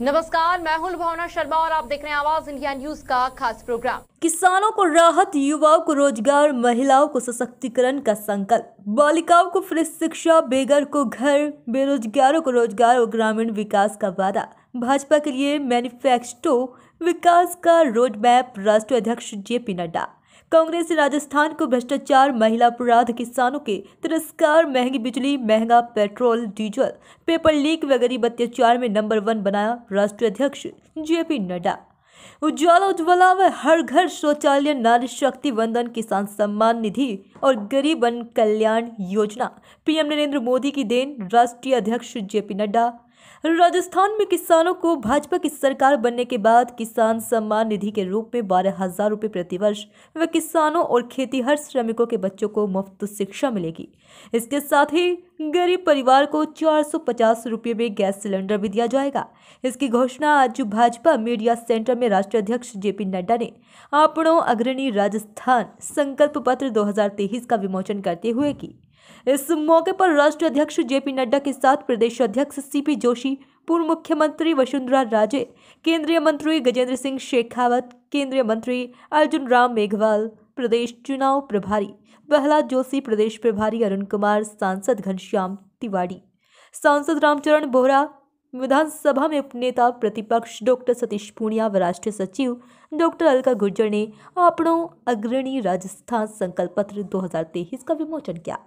नमस्कार मैं हूं भावना शर्मा और आप देख रहे हैं आवाज इंडिया न्यूज का खास प्रोग्राम किसानों को राहत युवाओं को रोजगार महिलाओं को सशक्तिकरण का संकल्प बालिकाओं को फ्री शिक्षा बेगर को घर बेरोजगारों को रोजगार और ग्रामीण विकास का वादा भाजपा के लिए मैनिफेस्टो विकास का रोड मैप राष्ट्रीय अध्यक्ष जे पी नड्डा कांग्रेस राजस्थान को भ्रष्टाचार महिला अपराध किसानों के तिरस्कार महंगी बिजली महंगा पेट्रोल डीजल पेपर लीक व गरीब अत्याचार में नंबर वन बनाया राष्ट्रीय अध्यक्ष जेपी नड्डा उज्ज्वला उज्ज्वला व हर घर शौचालय नारी शक्ति वंदन किसान सम्मान निधि और गरीब कल्याण योजना पीएम नरेंद्र मोदी की देन राष्ट्रीय अध्यक्ष जेपी नड्डा राजस्थान में किसानों को भाजपा की सरकार बनने के बाद किसान सम्मान निधि के रूप में बारह हजार रुपये प्रतिवर्ष व किसानों और खेतीहर श्रमिकों के बच्चों को मुफ्त शिक्षा मिलेगी इसके साथ ही गरीब परिवार को चार सौ पचास रुपये में गैस सिलेंडर भी दिया जाएगा इसकी घोषणा आज भाजपा मीडिया सेंटर में राष्ट्रीय अध्यक्ष जेपी नड्डा ने अपनों अग्रणी राजस्थान संकल्प पत्र दो का विमोचन करते हुए की इस मौके पर राष्ट्रीय अध्यक्ष जेपी नड्डा के साथ प्रदेश अध्यक्ष सीपी जोशी पूर्व मुख्यमंत्री वसुंधरा राजे केंद्रीय मंत्री गजेंद्र सिंह शेखावत केंद्रीय मंत्री अर्जुन राम मेघवाल प्रदेश चुनाव प्रभारी प्रहलाद जोशी प्रदेश प्रभारी अरुण कुमार सांसद घनश्याम तिवाड़ी सांसद रामचरण बोहरा विधानसभा में उपनेता प्रतिपक्ष डॉक्टर सतीश पूनिया व राष्ट्रीय सचिव डॉक्टर अलका गुर्जर ने अपनों अग्रणी राजस्थान संकल्प पत्र दो का विमोचन किया